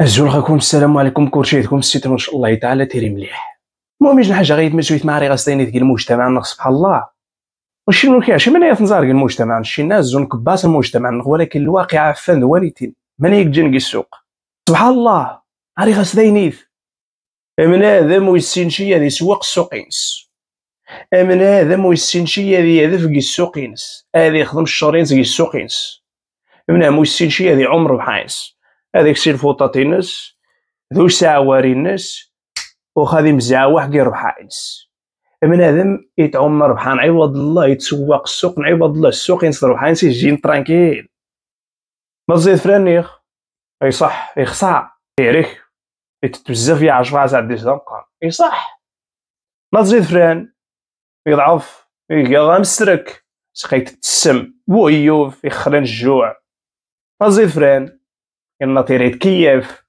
الزول غاكون السلام عليكم كورشيتكم السيتر ان شاء الله تعالى تيري مليح المهم يجي حاجه غير مزويت مع ريغا ستيني ديال المجتمع نخ سبحان الله واش شنو كاين شي هي تنزار المجتمع شي ناس زون كباس المجتمع ولكن الواقع عفان دوانيتين من هيك جنقي السوق سبحان الله ريغا ستينيث من هذا مويسين شي هذه سوق السوقينس من هذا مويسين شي هذه هذا في السوقينس هذه يخدم الشورينس في السوقينس من هذا مويسين شي هذه عمر بحاينس هذيك سي الفوطاطينس ذو ساوارينس وخادي مزاوح كي ربحا من بنادم يتعمر بحان عوض الله يتسوق السوق عوض الله السوق ينصر بحان انس يجين ترانكيل ما تزيد فرانيخ اي صح يخصع إيه يعرف يتتبزف يا عشرة ساعة ديس دقان اي صح ما تزيد فران يضعف يقال مسرك سقيت تسم بويوف يخرن الجوع ما تزيد فران تيريت كييف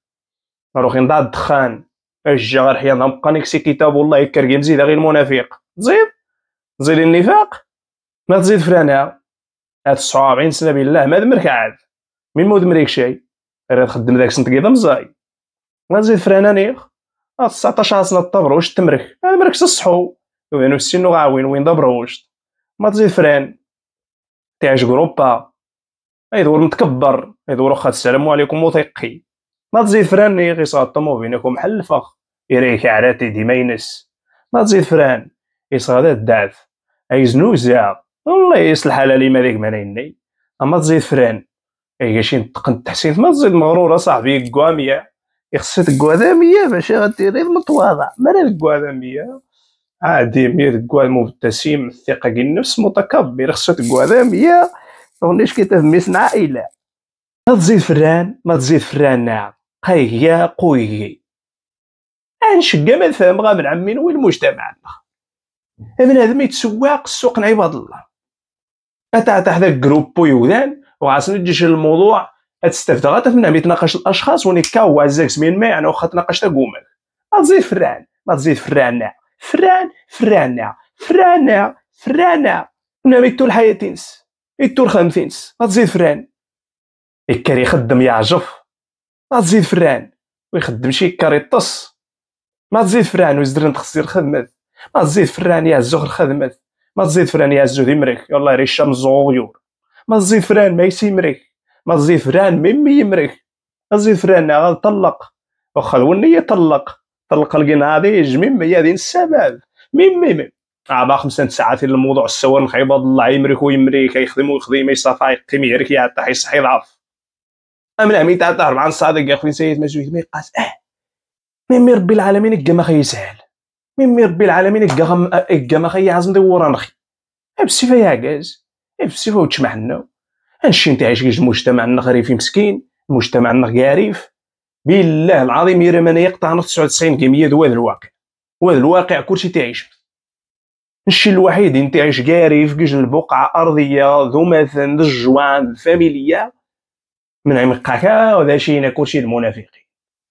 نروح نضاد الدخان غير حيا نبقى نكسي كتاب الله يكرقي نزيد غير المنافق تزيد تزيد النفاق ما تزيد فرانا هاد 79 سنه بالله ما دمرك عاد من مود مريك شي غير تخدم داك سنت كيضا مزاي ما تزيد فرانا نيخ 19 سنه الطبر تمرك هذا مركش الصحو وينو السن غاوين وين دبروش ما تزيد فران تعيش جروبا غيدور متكبر غيدور واخا السلام عليكم وثيقي ما تزيد فراني غيسغطمو بينكم بحال الفخ إريك عراتي ديما ينس ما تزيد فران يسغاد الدعف أي زنوزا الله يصلح على لي مالك ماليني أما تزيد فران أي غاشين تقن التحسين ما تزيد مغرورة صاحبي كوامية يخصك تقوادامية ماشي غديري متواضع مالا تقوادامية عادي مير كوامو مبتسم الثقة كي النفس متكبر خصك تقوادامية تظنيش كي تهميسنا نعم عائله ما تزيد فران ما تزيد فران ناعم هي قوي انشقا ما نفهم غا من عمين وين المجتمع من هذا ما يتسواق السوق عباد الله اتا تحت جروب جروبو يودان وعاس نجيش الموضوع تستفد غاتا فينا يتناقش الاشخاص وني هو عزاك سمين ما يعني واخا تناقش تا قومك ما تزيد فران ما تزيد فران نعم. فران فران نعم. فران فران فران فران فران فران فران الحياة تنس يتور خمسينس غتزيد فران يكار يخدم يعجف غتزيد فران ويخدم شي كاري طص ما تزيد فران ويزدرن تخسر خدمت ما تزيد فران يا الزخر خدمت ما تزيد فران يا الزو ديمريك يلا ريشا من زوغيور ما تزيد فران ما مريك ما تزيد فران ميمي يمريك ما تزيد فران غنطلق وخا الونية طلق طلق القناع هذا يجمي هذه السبب ميمي ميم عبا خمسة ساعات الا الموضوع السور نخيبض الله يمريك ويمري كيخدم ويخدم يصافا يقيم يعرك يعطى يصحى يضعف أما مين تعطى مع الصادق اخويا سيد مجويد ما يقاس اه ميمي ربي العالمين كا ما يسهل ميمي ربي العالمين كا غم كا ما يعزم دورا نخي بصفة يا عكاز بصفة وتشمحنا هادشي انت عايش كيج المجتمع النخريفي مسكين المجتمع النخياريف بالله العظيم يرى ما يقطع 99% هو هذا الواقع هو الواقع كلشي تعيش الشيء الوحيد قاري في فكيج البقعة أرضية ذو مثل ذو الجوان الفاميلية من عمقك وذا شينا كلشي المنافقين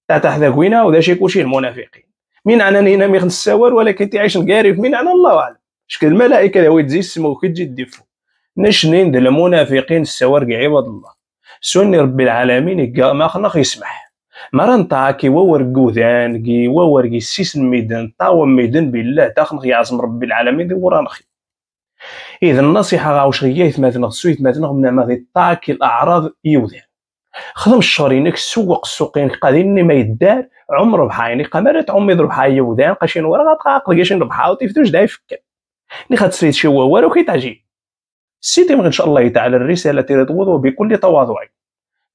تاع كوينا وذا شي كلشي المنافقين من أنا نينا ميخن السوار ولكن تعيش في من أنا الله أعلم شكل الملائكة ذا ويتزي السمو وكي تجي ديفو نشنين د المنافقين السوار عباد الله سني ربي العالمين ما خلنا يسمح مرنتاكي كي وورقي سيس ميدن طاو ميدن بالله تاخنخ عزم ربي العالمين دي خي إذا النصيحة غاوش غيا يثماتنا سويت ماتنا من ماضي تاكي الأعراض يوذان خدم الشرينك سوق السوقينك قادين ما يدار عمر بحايني قمرت عمي حاي يوذان قاشين ورا غاتقاق قاشين ربحا وتيفتوش طيب دا يفكر اللي سريت شي ووار وكيتعجي سيدي ان شاء الله تعالى الرسالة تردود وبكل تواضعي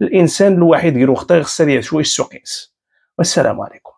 الانسان الوحيد ديالو خطا غير السريع شويه السوقيس والسلام عليكم